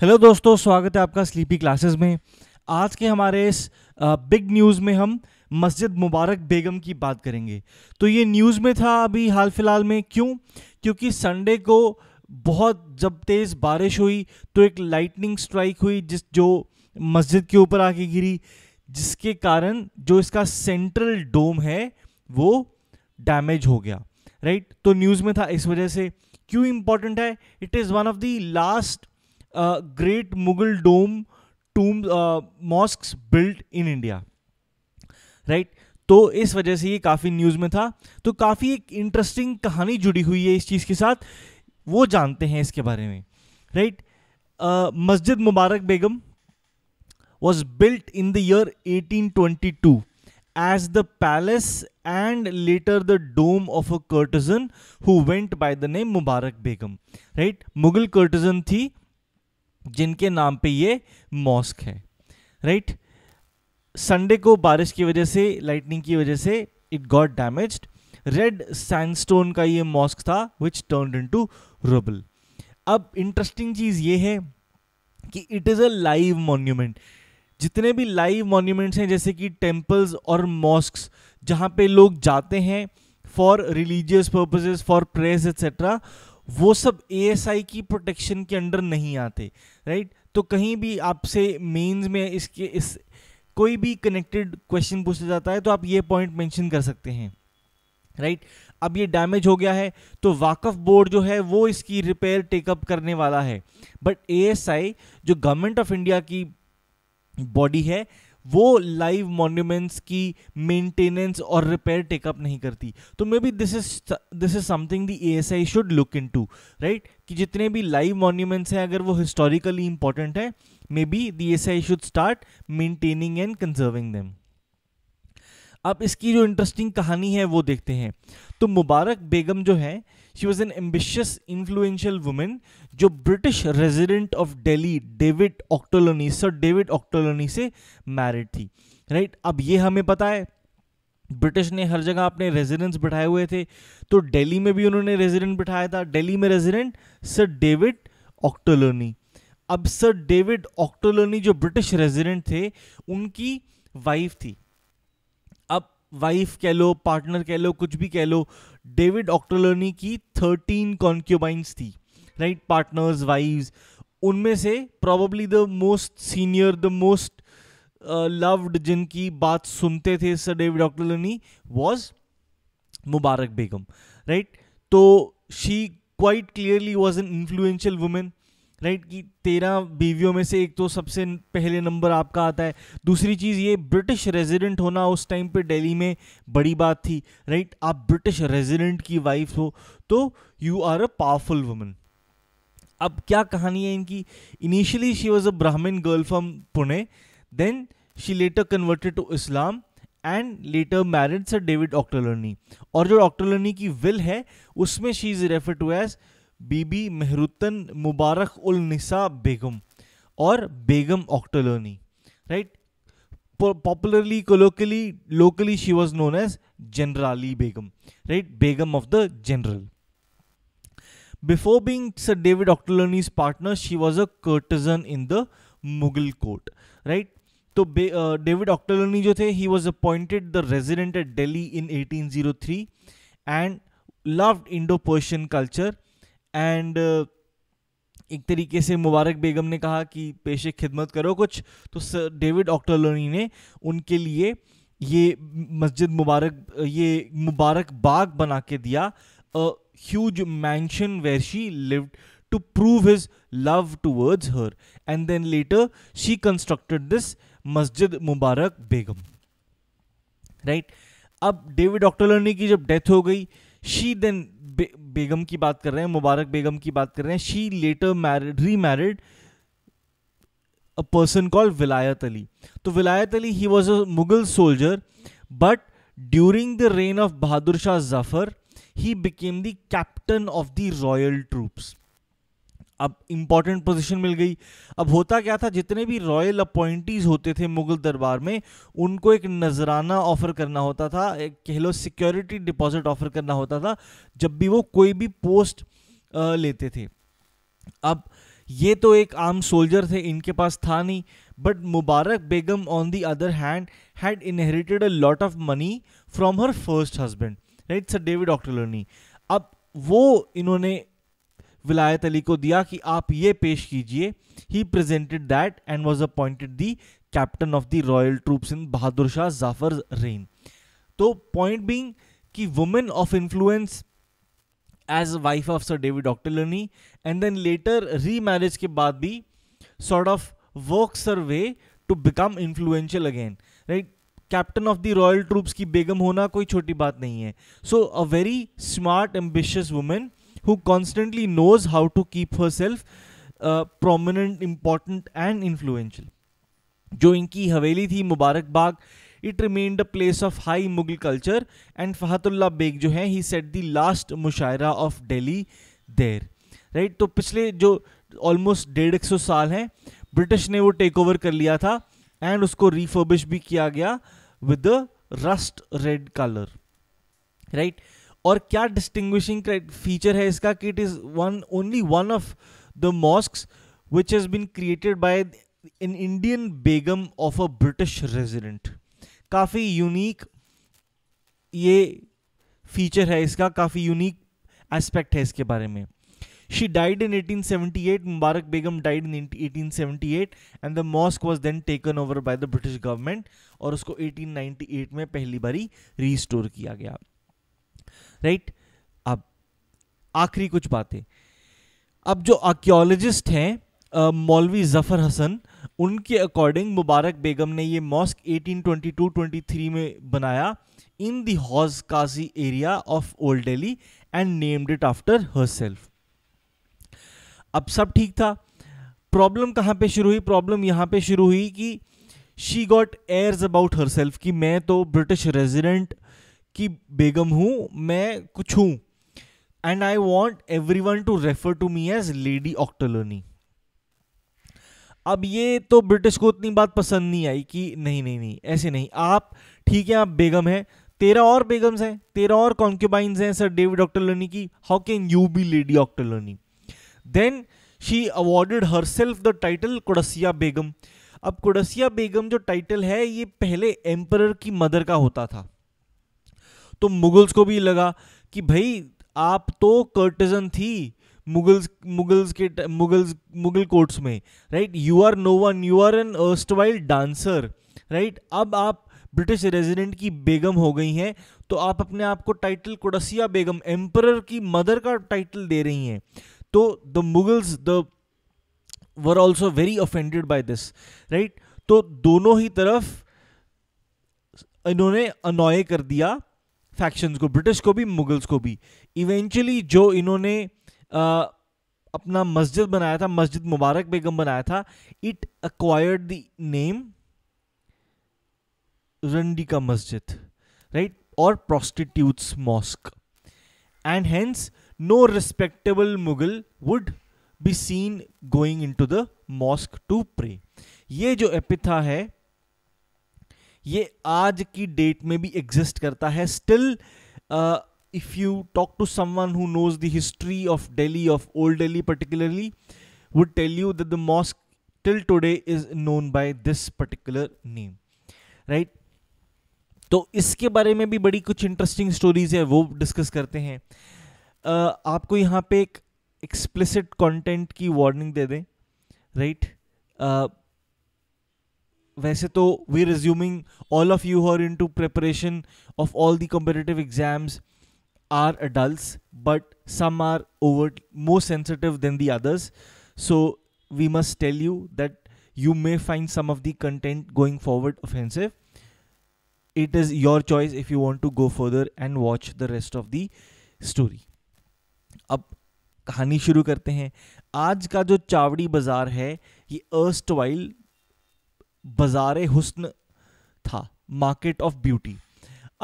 Hello दोस्तों स्वागत है आपका स्लीपी क्लासेस में आज के हमारे इस बिग न्यूज़ में हम मस्जिद मुबारक बेगम की बात करेंगे तो ये न्यूज़ में था अभी हाल फिलहाल में क्यों क्योंकि संडे को बहुत जब तेज़ बारिश हुई तो एक लाइटनिंग स्ट्राइक हुई जिस जो मस्जिद के ऊपर आके गिरी जिसके कारण जो इसका सेंट्रल डोम है वो डैमेज हो गया राइट तो न्यूज़ में था इस वजह से क्यों इम्पॉर्टेंट है it is one of the last great Mughal dome tomb mosque built in India right तो इस वजह से ये काफ़ी न्यूज़ में था तो काफ़ी एक इंटरेस्टिंग कहानी जुड़ी हुई है इस चीज़ के साथ वो जानते हैं इसके बारे में right Masjid Mubarak Begum was built in the year 1822 as the palace and later the dome of a courtesan who went by the name Mubarak Begum right Mughal courtesan थी जिनके नाम पे ये मॉस्क है राइट संडे को बारिश की वजह से लाइटनिंग की वजह से it got damage red sandstone का ये मॉस्क था which turn into rubble अब इंटरेस्टिंग चीज़ ये है कि it is a live monument जितने भी लाइव मॉन्यूमेंट्स हैं जैसे कि टेम्पल्स और मॉस्क जहाँ पे लोग जाते हैं for religious purposes for prayers etcetera वो सब आई की प्रोटेक्शन के अंडर नहीं आते राइट तो कहीं भी आपसे मेंस में इसके इस कोई भी कनेक्टेड क्वेश्चन पूछा जाता है तो आप ये पॉइंट मेंशन कर सकते हैं राइट अब ये डैमेज हो गया है तो वाकफ बोर्ड जो है वो इसकी रिपेयर टेकअप करने वाला है बट आई जो गवर्नमेंट ऑफ इंडिया की बॉडी है वो लाइव मॉन्यूमेंट्स की मेंटेनेंस और रिपेयर टेकअप नहीं करती तो may be this is this is something the A S I should look into right कि जितने भी लाइव मॉन्यूमेंट्स हैं अगर वो हिस्टोरिकली इंपॉर्टेंट है may be the S I should start maintaining and conserving them अब इसकी जो इंटरेस्टिंग कहानी है वो देखते हैं तो मुबारक बेगम जो है she was an ambitious influential women जो British resident of Delhi David Ochterlony sir David Ochterlony से मैरिड थी राइट right? अब ये हमें पता है ब्रिटिश ने हर जगह अपने रेजिडेंट्स बिठाए हुए थे तो दिल्ली में भी उन्होंने रेजिडेंट बिठाया था दिल्ली में रेजिडेंट सर डेविड ऑक्टोलोनी अब सर डेविड ऑक्टोलोनी जो ब्रिटिश रेजिडेंट थे उनकी वाइफ थी वाइफ कह लो पार्टनर कह लो कुछ भी कह लो डेविड ऑक्टोलोनी की थर्टीन कॉन्क्यूबाइंस थी राइट पार्टनर्स वाइव्स उनमें से probably the most senior the most loved जिनकी बात सुनते थे sir David Ochterlony was Mubarak Begum right तो she quite clearly was an influential women right right, कि तेरह बीवियों में से एक तो सबसे पहले नंबर आपका आता है दूसरी चीज़ ये ब्रिटिश रेजिडेंट होना उस टाइम पे दिल्ली में बड़ी बात थी राइट right? आप ब्रिटिश रेजिडेंट की वाइफ हो तो you are a powerful woman अब क्या कहानी है इनकी initially she was a Brahmin girl from Pune then she later converted to Islam and later married sir David Ochterlony और जो ऑक्टोलर्नी की विल है उसमें she is refer to as Bibi Mehruddin Mubarak ul Nisa Begum और Begum Ochterlony right popularly colloquially locally she was known as generally Begum right Begum of the general before being sir David Ochterlony's partner she was a courtesan in the Mughal court right तो David Ochterlony जो थे he was appointed the resident at Delhi in eighteen zero three and loved Indo Persian culture and uh, एक तरीके से मुबारक बेगम ने कहा कि पेशे खिदमत करो कुछ तो सर डेविड ऑक्टोलोनी ने उनके लिए ये मस्जिद मुबारक ये मुबारक बाग बना के दिया huge mansion where she lived to prove his love towards her and then later she constructed this Masjid Mubarak Begum right अब डेविड ऑक्टोलोनी की जब डेथ हो गई शी देन बेगम की बात कर रहे हैं मुबारक बेगम की बात कर रहे हैं she later married re married a person call Wilayat Ali तो Wilayat Ali he was a Mughal soldier but during the reign of Bahadur Shah Zafar he became the captain of the royal troops अब इम्पॉर्टेंट पोजीशन मिल गई अब होता क्या था जितने भी रॉयल अपॉइंटीज़ होते थे मुगल दरबार में उनको एक नजराना ऑफ़र करना होता था एक कह लो सिक्योरिटी डिपॉजिट ऑफ़र करना होता था जब भी वो कोई भी पोस्ट लेते थे अब ये तो एक आम सोल्जर थे इनके पास था नहीं but Mubarak Begum on the other hand had inherited a lot of money from her first husband right sir David Lony अब वो इन्होंने विलायत अली को दिया कि आप ये पेश कीजिए he presented that and was appointed the captain of the royal troops in Bahadur Shah Zafar reign तो पॉइंट बींग कि women of influence as wife of sir David Ochterlony and then later re marriage के बाद भी sort of work her way to become influential again right captain of the royal troops की बेगम होना कोई छोटी बात नहीं है so a very smart ambitious women who constantly knows how to keep herself uh, prominent, important, and influential. जो इनकी हवेली थी Mubarakbagh it remained a place of high Mughal culture and Fahtulla Beg जो है he set the last mushaira of Delhi there right तो पिछले जो almost डेढ़ एक सौ साल हैं ब्रिटिश ने वो टेक ओवर कर लिया था एंड उसको रिफर्बिश भी किया गया with rust red colour right right? और क्या डिस्टिंग्विशिंग फीचर है इसका कि it is one only one of the mosque which has been created by an Indian Begum of a British resident काफ़ी यूनिक ये फीचर है इसका काफ़ी यूनिक एस्पेक्ट है इसके बारे में She died in 1878. Mubarak Begum died in 1878 and the mosque was then taken over by the British government और उसको 1898 में पहली बारी restore किया गया राइट अब आखिरी कुछ बातें अब जो आर्क्योलॉजिस्ट हैं मौलवी जफर हसन उनके अकॉर्डिंग मुबारक बेगम ने ये मॉस्क 1822-23 में बनाया in the Hauz Qazi area of old Delhi and named it after herself अब सब ठीक था प्रॉब्लम कहाँ पे शुरू हुई प्रॉब्लम यहाँ पे शुरू हुई कि she got airs about herself कि मैं तो ब्रिटिश रेजिडेंट कि बेगम हूँ मैं कुछ हूँ and I want everyone to refer to me as lady Ochterlony अब ये तो ब्रिटिश को उतनी बात पसंद नहीं आई कि नहीं नहीं नहीं ऐसे नहीं आप ठीक है आप बेगम हैं तेरह और बेगम्स हैं तेरह और कॉन्क्यूबाइंस हैं सर डेविड ऑक्टोलोनी की how can you be lady Ochterlony then she awarded herself the title Qudsia Begum अब कुड़सिया बेगम जो टाइटल है ये पहले एम्पर की मदर का होता था तो मुगल्स को भी लगा कि भाई आप तो कर्टिजन थी मुगल्स मुगल्स के मुगल्स मुगल कोर्ट्स में right you are no one you are an erstwhile dancer right अब आप ब्रिटिश रेजिडेंट की बेगम हो गई हैं तो आप अपने आप को टाइटल कोडसिया बेगम एम्पर की मदर का टाइटल दे रही हैं तो the Mughals they were also very offended by this right तो दोनों ही तरफ इन्होंने अनॉय कर दिया फैक्शंस को ब्रिटिश को भी मुगल्स को भी इवेंचुअली जो इन्होंने आ, अपना मस्जिद बनाया था मस्जिद मुबारक बेगम बनाया था इट अक्वायर्ड द नेम रंडी का मस्जिद राइट और mosque and hence no respectable Mughal would be seen going into the mosque to pray ये जो एपिथा है ये आज की डेट में भी एग्जिस्ट करता है still if you talk to someone who knows the history of Delhi of old Delhi particularly would tell you that the mosque till today is known by this particular name right तो इसके बारे में भी बड़ी कुछ इंटरेस्टिंग स्टोरीज है वो discuss करते हैं uh, आपको यहाँ पे एक एक्सप्लिसिट कंटेंट की वार्निंग दे दें राइट right? uh, वैसे तो we resuming all of you her in to preparation of all the competitive exams are adult but some are over more sensitive than the others so we must tell you that you may find some of the content going forward offensive it is your choice if you want to go further and watch the rest of the story अब कहानी शुरू करते हैं आज का जो चावड़ी बाजार है ये अर्स्ट वाइल बाजार हुस्न था मार्केट ऑफ ब्यूटी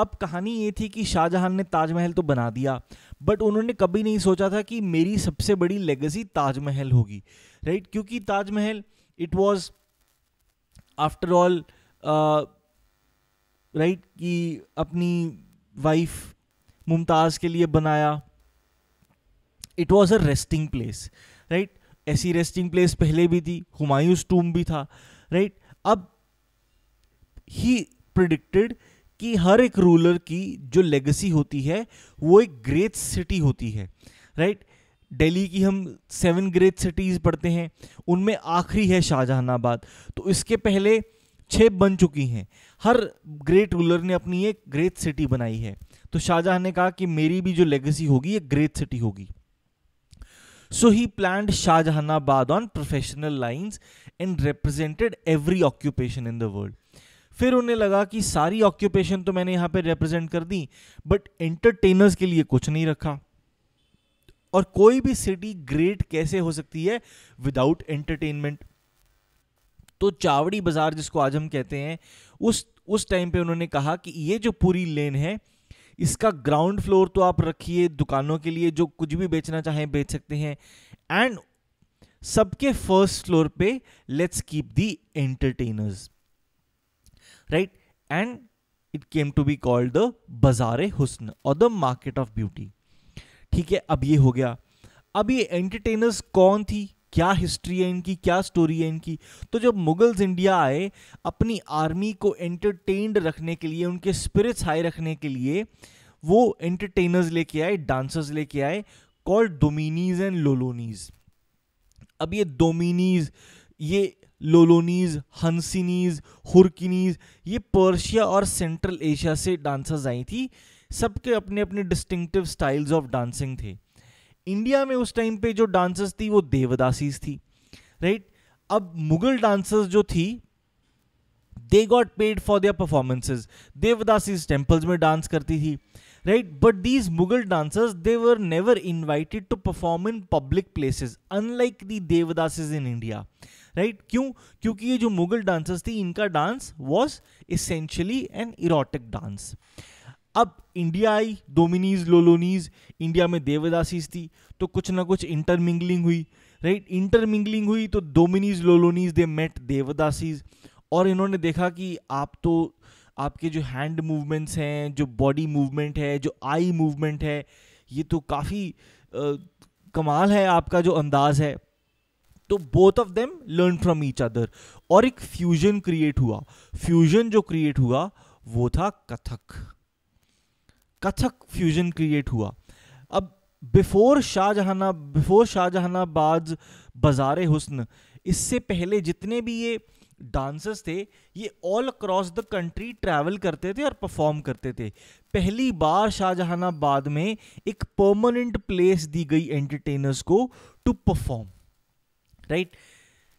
अब कहानी ये थी कि शाहजहां ने ताजमहल तो बना दिया बट उन्होंने कभी नहीं सोचा था कि मेरी सबसे बड़ी लेगेसी ताजमहल होगी राइट क्योंकि Taj Mahal it was after all right कि अपनी वाइफ मुमताज़ के लिए बनाया it was a resting place right ऐसी रेस्टिंग प्लेस पहले भी थी हुमायूं टूम भी था राइट अब ही प्रिडिक्टेड कि हर एक रूलर की जो लेगेसी होती है वो एक ग्रेट सिटी होती है राइट right? दिल्ली की हम सेवन ग्रेट सिटीज़ पढ़ते हैं उनमें आखिरी है शाहजहानाबाद तो इसके पहले छः बन चुकी हैं हर ग्रेट रूलर ने अपनी एक ग्रेट सिटी बनाई है तो शाहजहां ने कहा कि मेरी भी जो लेगेसी होगी ये ग्रेट सिटी होगी so he plan Shahjahanabad on professional lines and represented every occupation in the world फिर उन्हें लगा कि सारी ऑक्यूपेशन तो मैंने यहाँ पे रिप्रेजेंट कर दी बट एंटरटेनर्स के लिए कुछ नहीं रखा और कोई भी सिटी ग्रेट कैसे हो सकती है विदाउट एंटरटेनमेंट तो चावड़ी बाजार जिसको आज हम कहते हैं उस उस टाइम पे उन्होंने कहा कि ये जो पूरी लेन है इसका ग्राउंड फ्लोर तो आप रखिए दुकानों के लिए जो कुछ भी बेचना चाहें बेच सकते हैं एंड सबके फर्स्ट फ्लोर पे let's keep the entertainers right and it came to be called the Bazaar Husn और द मार्केट ऑफ ब्यूटी ठीक है अब ये हो गया अब ये एंटरटेनर्स कौन थी क्या हिस्ट्री है इनकी क्या स्टोरी है इनकी तो जब मुगल्स इंडिया आए अपनी आर्मी को एंटरटेन्ड रखने के लिए उनके स्पिरिट्स हाई रखने के लिए वो एंटरटेनर्स लेके आए डांसर्स लेके आए कॉल डोमिनीज एंड लोलोनीज अब ये डोमिनीज ये लोलोनीज हंसिनीज हुरकिनीज ये पर्शिया और सेंट्रल एशिया से डांसर्स आई थी सबके अपने अपने डिस्टिंक्टिव स्टाइल्स ऑफ डांसिंग थे इंडिया में उस टाइम पे जो डांसर्स थी वो देवदासीज थी राइट अब मुगल डांसर्स जो थी they got paid for their performances devadasis temples में डांस करती थी right but these Mughal dancers they were never invited to perform in public places unlike the devadasis in India right क्यों क्योंकि ये जो मुगल डांसर्स थी इनका dance was essentially an erotic dance अब इंडिया आई डोमिनीज लोलोनीज इंडिया में देवदासीज थी तो कुछ ना कुछ इंटरमिंगलिंग हुई राइट इंटरमिंगलिंग हुई तो डोमिनीज लोलोनीज दे मेट देवदासीज और इन्होंने देखा कि आप तो आपके जो हैंड मूवमेंट्स हैं जो बॉडी मूवमेंट है जो आई मूवमेंट है ये तो काफ़ी कमाल है आपका जो अंदाज़ है तो both of them learn from each other और एक फ्यूजन क्रिएट हुआ फ्यूजन जो क्रिएट हुआ वो था कथक कथक फ्यूजन क्रिएट हुआ अब बिफोर शाहजहाना बिफोर शाहजहानाबाद बाजार हुस्न इससे पहले जितने भी ये डांसर्स थे ये all across the country travel करते थे और परफॉर्म करते थे पहली बार शाहजहानाबाद में एक परमानेंट प्लेस दी गई एंटरटेनर्स को टू परफॉर्म राइट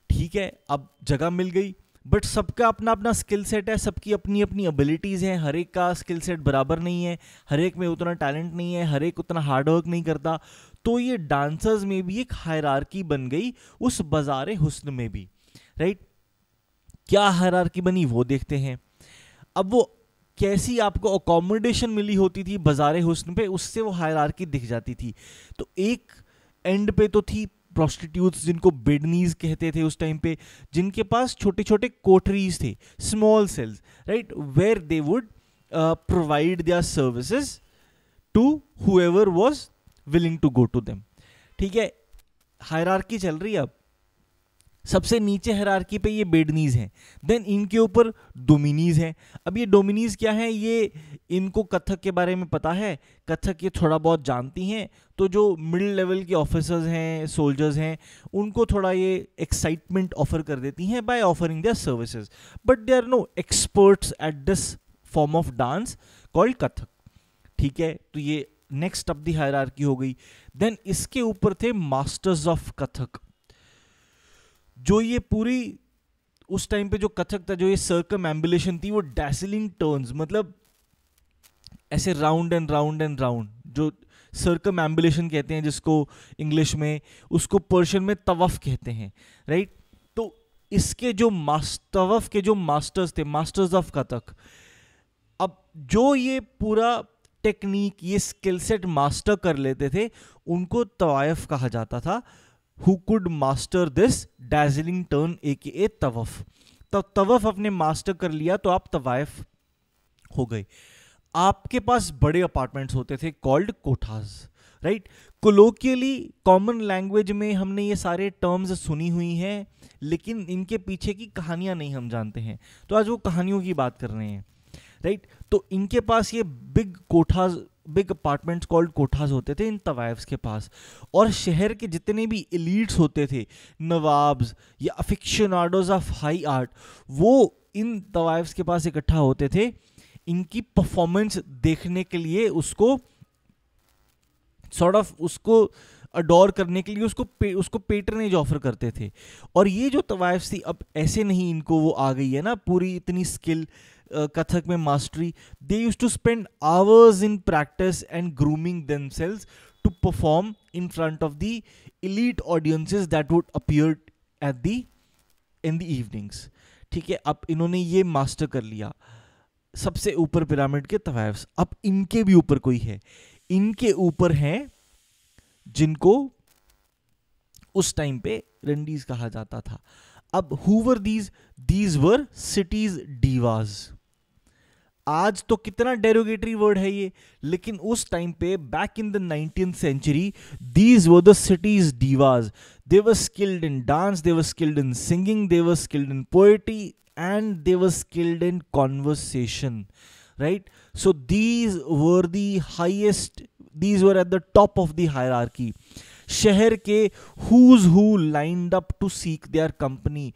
ठीक है अब जगह मिल गई बट सबका अपना अपना स्किल सेट है सबकी अपनी अपनी एबिलिटीज़ हैं हर एक का स्किल सेट बराबर नहीं है हर एक में उतना टैलेंट नहीं है हर एक उतना हार्ड वर्क नहीं करता तो ये डांसर्स में भी एक हायरार्की बन गई उस बाजार हुस्न में भी राइट क्या हायरार्की बनी वो देखते हैं अब वो कैसी आपको अकोमोडेशन मिली होती थी बाजार हुस्न पे उससे वो हायरार्की दिख जाती थी तो एक एंड पे तो थी प्रोस्टिट्यूट्स जिनको बेडनीज कहते थे उस टाइम पे जिनके पास छोटे छोटे कोटरीज थे small cells right where they would provide their services to whoever was willing to go to them ठीक है हायरार्की चल रही है अब सबसे नीचे हरारकी पे ये बेडनीज़ हैं देन इनके ऊपर डोमिनीज़ हैं अब ये डोमिनीज़ क्या है ये इनको कथक के बारे में पता है कथक ये थोड़ा बहुत जानती हैं तो जो मिडिल लेवल के ऑफिसर्स हैं सोल्जर्स हैं उनको थोड़ा ये एक्साइटमेंट ऑफर कर देती हैं by offering their services but they are no experts at this form of dance called Kathak ठीक है तो ये नेक्स्ट अप दी हरारकी हो गई देन इसके ऊपर थे मास्टर्स ऑफ कथक जो ये पूरी उस टाइम पे जो कथक था जो ये सर्कम एम्बुलेशन थी वो डैसलिंग टर्न्स मतलब ऐसे round and round and round जो सर्कम एम्बुलेशन कहते हैं जिसको इंग्लिश में उसको पर्शियन में तवफ कहते हैं राइट तो इसके जो तवफ के जो मास्टर्स थे मास्टर्स ऑफ कथक अब जो ये पूरा टेक्निक ये स्किल सेट मास्टर कर लेते थे उनको तवायफ कहा जाता था who could master this dazzling turn aka तवफ तब तवफ आपने मास्टर कर लिया तो आप तवायफ हो गए आपके पास बड़े अपार्टमेंट्स होते थे called kothas right colloquially common language में हमने ये सारे टर्म्स सुनी हुई हैं लेकिन इनके पीछे की कहानियां नहीं हम जानते हैं तो आज वो कहानियों की बात कर रहे हैं राइट right? तो इनके पास ये big kothas big apartments called kothas होते थे इन तवायफ्स के पास और शहर के जितने भी एलिट्स होते थे नवाब्स या अफिक्शनार्डोज ऑफ हाई आर्ट वो इन तवायफ्स के पास इकट्ठा होते थे इनकी परफॉर्मेंस देखने के लिए उसको सॉर्ट ऑफ उसको अडोर करने के लिए उसको पे, उसको पेटरनेज ऑफर करते थे और ये जो तवायफ थी अब ऐसे नहीं इनको वो आ गई है ना पूरी इतनी स्किल कथक में mastery they used to spend hours in practice and grooming themselves to perform in front of the elite audiences that would appear at the in the evenings ठीक है अब इन्होंने ये मास्टर कर लिया सबसे ऊपर पिरामिड के तवायफ्स अब इनके भी ऊपर कोई है इनके ऊपर हैं जिनको उस टाइम पे रंडीज कहा जाता था अब however these these were cities divas आज तो कितना डेरोगेटरी वर्ड है ये लेकिन उस टाइम पे back in the nineteen century these were the cities divas they were skilled in dance they were skilled in singing they were skilled in poetry and they were skilled in conversation right so these were the highest these were at the top of the higher शहर के who's who lined up to seek their company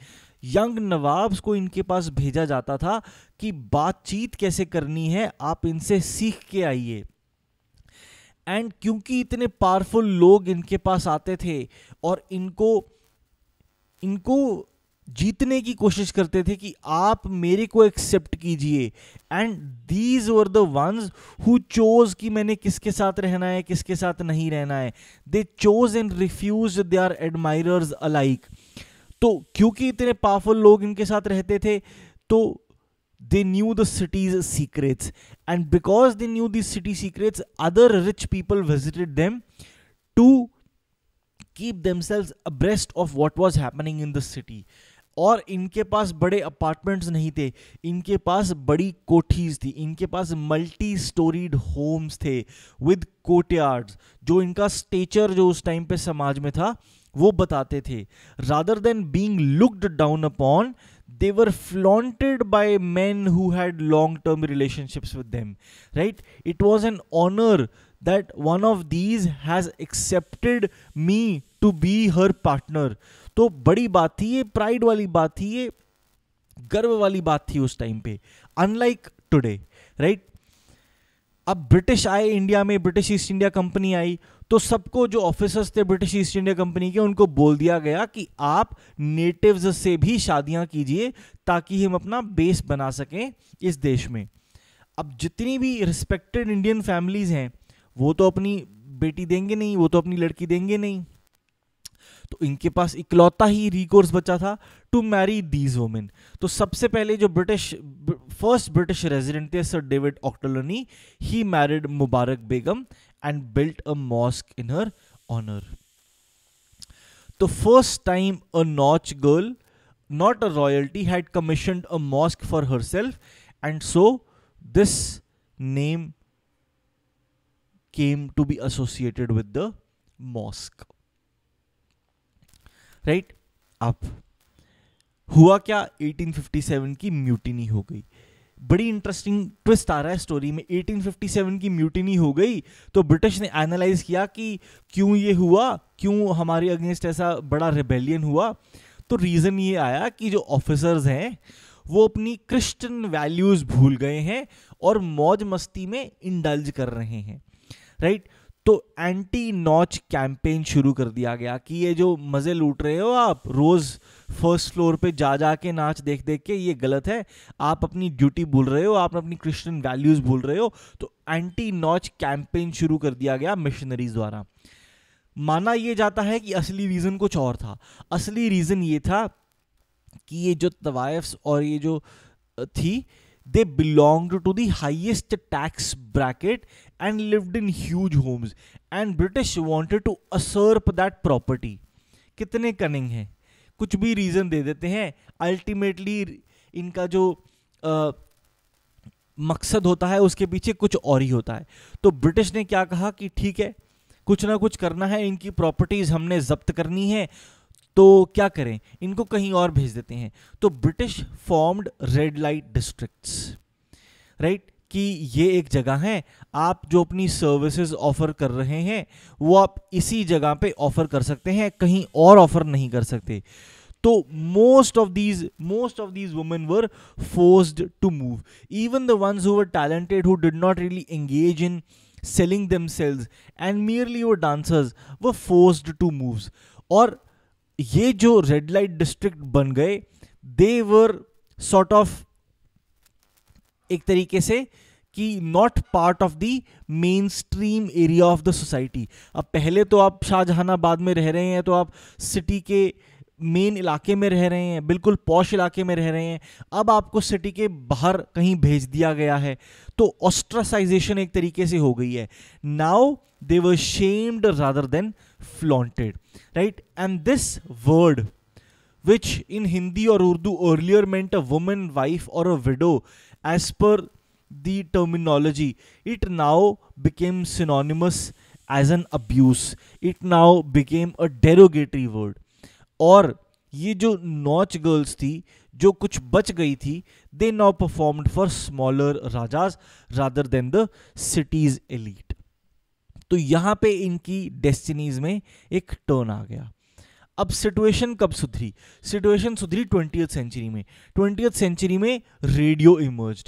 young nawabs को इनके पास भेजा जाता था कि बातचीत कैसे करनी है आप इनसे सीख के आइए एंड क्योंकि इतने पावरफुल लोग इनके पास आते थे और इनको इनको जीतने की कोशिश करते थे कि आप मेरे को एक्सेप्ट कीजिए and these were the ones who chose कि मैंने किसके साथ रहना है किसके साथ नहीं रहना है they chose and refuse they are admirers alike तो क्योंकि इतने पावरफुल लोग इनके साथ रहते थे तो they knew the cities secrets and because they knew this city secrets other rich people visited them to keep them themselves abreast of what was happening in the city और इनके पास बड़े अपार्टमेंट्स नहीं थे इनके पास बड़ी कोठीज थी इनके पास मल्टी स्टोरीड होम्स थे विद कोटार्ड जो इनका स्टेचर जो उस टाइम पे समाज में था वो बताते थे rather than being looked down upon they were flaunted by men who had long term relationships with them right it was an honour that one of these has accepted me to be her partner तो बड़ी बात थी ये pride वाली बात थी ये गर्व वाली बात थी उस टाइम पे अनलाइक टुडे राइट अब ब्रिटिश आए इंडिया में ब्रिटिश ईस्ट इंडिया कंपनी आई तो सबको जो ऑफिसर्स थे ब्रिटिश ईस्ट इंडिया कंपनी के उनको बोल दिया गया कि आप नेटिव्स से भी शादियां कीजिए ताकि हम अपना बेस बना सकें इस देश में अब जितनी भी रिस्पेक्टेड इंडियन फैमिलीज़ हैं वो तो अपनी बेटी देंगे नहीं वो तो अपनी लड़की देंगे नहीं तो इनके पास इकलौता ही रिकोर्स बचा था टू मैरी दीज वोमेन तो सबसे पहले जो ब्रिटिश फर्स्ट ब्रिटिश रेजिडेंट थे sir David Ochterlony he married Mubarak Begum and built a mosque in her honor. The first time a Notch girl, not a royalty, had commissioned a mosque for herself, and so this name came to be associated with the mosque. right? Up. Hua kya? 1857 ki mutiny ho gayi. बड़ी interesting twist आ रहा है story में 1857 की mutiny हो गई तो British ने एनालाइज किया कि क्यों ये हुआ क्यों हमारे अगेंस्ट ऐसा बड़ा रेबेलियन हुआ तो रीज़न ये आया कि जो ऑफिसर्स हैं वो अपनी क्रिश्चियन वैल्यूज़ भूल गए हैं और मौज मस्ती में इंडल्ज कर रहे हैं राइट right? तो एंटी नॉच कैंपेन शुरू कर दिया गया कि ये जो मज़े लूट रहे हो आप रोज़ फर्स्ट फ्लोर पे जा जा के नाच देख देख के ये गलत है आप अपनी ड्यूटी भूल रहे हो आप अपनी क्रिश्चियन वैल्यूज़ भूल रहे हो तो एंटी नॉच कैंपेन शुरू कर दिया गया मिशनरीज द्वारा माना यह जाता है कि असली रीज़न कुछ और था असली रीज़न ये था कि ये जो तवायफ्स और ये जो थी they belonged to the highest tax bracket and lived in huge homes and british wanted to usurp that property कितने कनिंग हैं कुछ भी रीज़न दे देते हैं अल्टीमेटली इनका जो आ, मकसद होता है उसके पीछे कुछ और ही होता है तो ब्रिटिश ने क्या कहा कि ठीक है कुछ ना कुछ करना है इनकी प्रॉपर्टीज़ हमने जब्त करनी है तो क्या करें इनको कहीं और भेज देते हैं तो British formed red light districts right कि ये एक जगह है आप जो अपनी सर्विसेज ऑफर कर रहे हैं वो आप इसी जगह पे ऑफर कर सकते हैं कहीं और ऑफर नहीं कर सकते तो most of these most of these women were forced to move even the ones who were talented who did not really engage in selling themselves and merely वो dancers were forced to moves और ये जो red light district बन गए दे were sort of एक तरीके से कि not part of the mainstream area of the society अब पहले तो आप शाहजहानाबाद में रह रहे हैं तो आप सिटी के मेन इलाके में रह रहे हैं बिल्कुल पौश इलाके में रह रहे हैं अब आपको सिटी के बाहर कहीं भेज दिया गया है तो ऑस्ट्रासाइजेशन एक तरीके से हो गई है now they were shamed rather than flaunted right and this word which in hindi or urdu earlier meant a woman wife or a widow as per the terminology it now became synonymous as an abuse it now became a derogatory word Or, ये जो notch girls थी जो कुछ बच गई थी they now performed for smaller rajas rather than the cities तो यहां पे इनकी डेस्टिनीज में एक टर्न आ गया अब सिचुएशन कब सुधरी सिचुएशन सुधरी ट्वेंटी सेंचुरी में ट्वेंटी सेंचुरी में रेडियो इमर्ज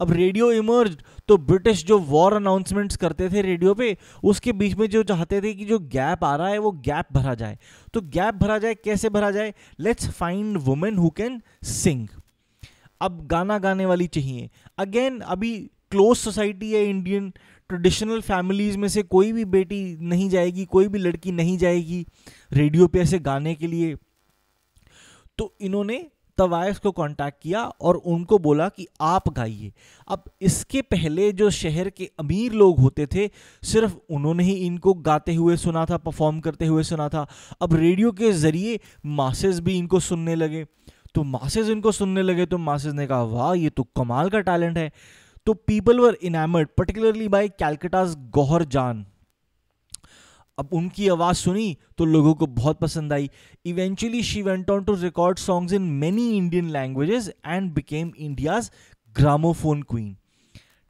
अब रेडियो इमर्ज तो ब्रिटिश जो वॉर अनाउंसमेंट्स करते थे रेडियो पे उसके बीच में जो चाहते थे कि जो गैप आ रहा है वो गैप भरा जाए तो गैप भरा जाए कैसे भरा जाए let's find women who can sing अब गाना गाने वाली चाहिए अगेन अभी क्लोज सोसाइटी है इंडियन ट्रेडिशनल फैमिलीज़ में से कोई भी बेटी नहीं जाएगी कोई भी लड़की नहीं जाएगी रेडियो पे ऐसे गाने के लिए तो इन्होंने तवायफ को कांटेक्ट किया और उनको बोला कि आप गाइए अब इसके पहले जो शहर के अमीर लोग होते थे सिर्फ उन्होंने ही इनको गाते हुए सुना था परफॉर्म करते हुए सुना था अब रेडियो के ज़रिए मासेस भी इनको सुनने लगे तो मासेज इनको सुनने लगे तो मासेज ने कहा वाह ये तो कमाल का टैलेंट है तो people were enamoured particularly by Calcutta's Gauhar Jaan अब उनकी आवाज़ सुनी तो लोगों को बहुत पसंद आई eventually she went on to record songs in many Indian languages and became India's gramophone queen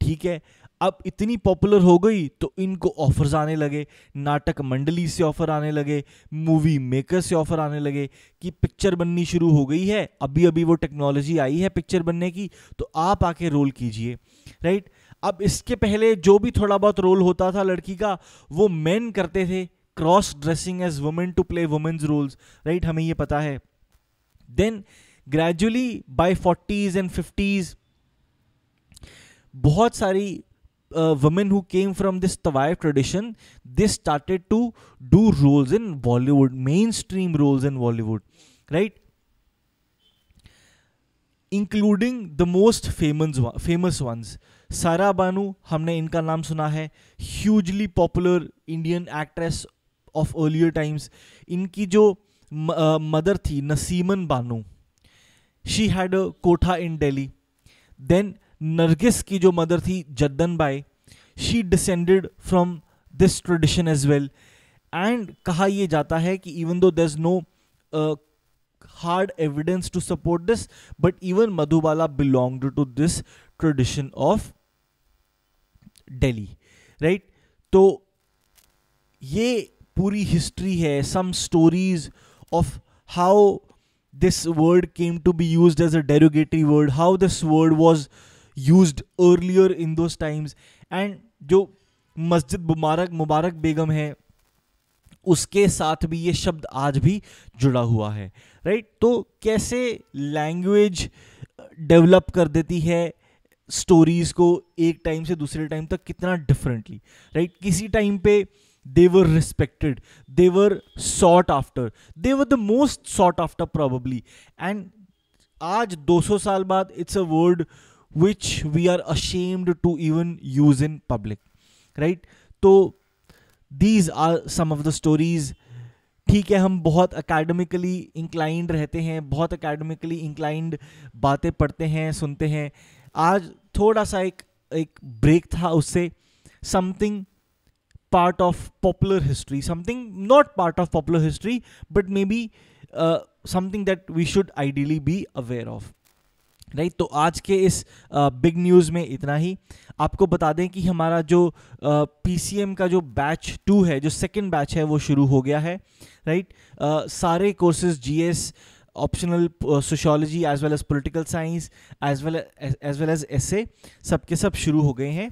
ठीक है अब इतनी पॉपुलर हो गई तो इनको ऑफर्स आने लगे नाटक मंडली से ऑफर आने लगे मूवी मेकर से ऑफर आने लगे कि पिक्चर बननी शुरू हो गई है अभी अभी वो टेक्नोलॉजी आई है पिक्चर बनने की तो आप आके रोल कीजिए राइट अब इसके पहले जो भी थोड़ा बहुत रोल होता था लड़की का वो मेन करते थे cross dressing as women to play women's roles right हमें ये पता है then gradually by forties and fifties बहुत सारी women who came from this tawaif tradition they started to do roles in Bollywood mainstream roles in Bollywood right including the most famous famous ones Saira Banu हमने इनका नाम सुना है hugely popular Indian actress of earlier times इनकी जो mother थी नसीमन बानू she had a कोठा इन daily then Nargis की जो मदर थी Jaddan Bai she descended from this tradition as well and कहा यह जाता है कि even though there no hard evidence to support this, but even Madhubala belonged to this tradition of Delhi, right? So, ये puri history है Some stories of how this word came to be used as a derogatory word how this word was used earlier in those times and जो Masjid Mubarak Mubarak Begum है उसके साथ भी ये शब्द आज भी जुड़ा हुआ है राइट तो कैसे लैंग्वेज डेवलप कर देती है स्टोरीज़ को एक टाइम से दूसरे टाइम तक कितना डिफरेंटली राइट किसी टाइम पे they were respected they were they after they were the most were after most एंड after probably and आज 200 साल बाद it's a word which we are ashamed to even use in public right तो these are some of the stories ठीक है हम बहुत academically inclined रहते हैं बहुत अकेडमिकली इंक्लाइंड बातें पढ़ते हैं सुनते हैं आज थोड़ा सा एक एक ब्रेक था उससे something part of popular history something not part of popular history but may be something that we should ideally be aware of right तो आज के इस बिग न्यूज़ में इतना ही आपको बता दें कि हमारा जो पी का जो बैच टू है जो सेकेंड बैच है वो शुरू हो गया है राइट सारे कोर्सेज जी optional sociology as well as political science as well as well as essay सब के सब शुरू हो गए हैं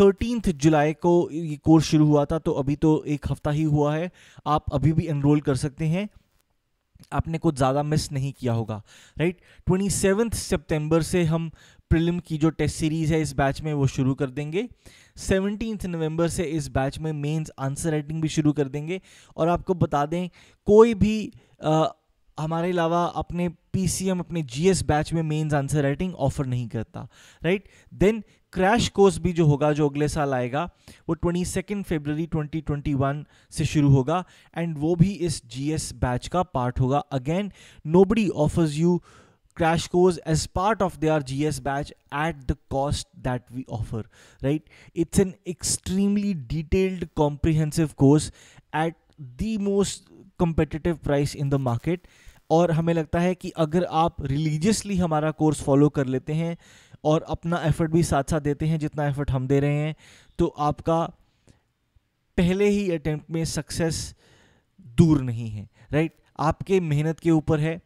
थर्टीनथ जुलाई को ये कोर्स शुरू हुआ था तो अभी तो एक हफ़्ता ही हुआ है आप अभी भी इनरोल कर सकते हैं आपने कुछ ज़्यादा मिस नहीं किया होगा राइट ट्वेंटी सेवन्थ सेप्टेम्बर से हम प्रिलिम की जो टेस्ट सीरीज़ है इस बैच में वो शुरू कर देंगे सेवनटीन नवंबर से इस बैच में मेंस आंसर राइटिंग भी शुरू कर देंगे और आपको बता दें कोई भी आ, हमारे अलावा अपने पीसीएम अपने जीएस बैच में मेंस आंसर राइटिंग ऑफर नहीं करता राइट देन क्रैश कोर्स भी जो होगा जो अगले साल आएगा वो twenty second February twenty twenty one से शुरू होगा एंड वो भी इस जी एस बैच का पार्ट होगा again nobody offers you crash course as part of their G S batch at the cost that we offer right it's an extremely detailed comprehensive course at the most competitive price in the market और हमें लगता है कि अगर आप religiously हमारा course follow कर लेते हैं और अपना एफर्ट भी साथ साथ देते हैं जितना एफर्ट हम दे रहे हैं तो आपका पहले ही अटैम्प्ट में सक्सेस दूर नहीं है राइट आपके मेहनत के ऊपर है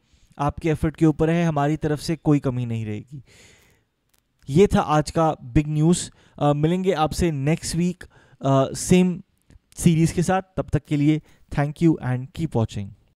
आपके एफर्ट के ऊपर है हमारी तरफ से कोई कमी नहीं रहेगी ये था आज का बिग न्यूज़ मिलेंगे आपसे नेक्स्ट वीक सेम सीरीज़ के साथ तब तक के लिए thank you and keep watching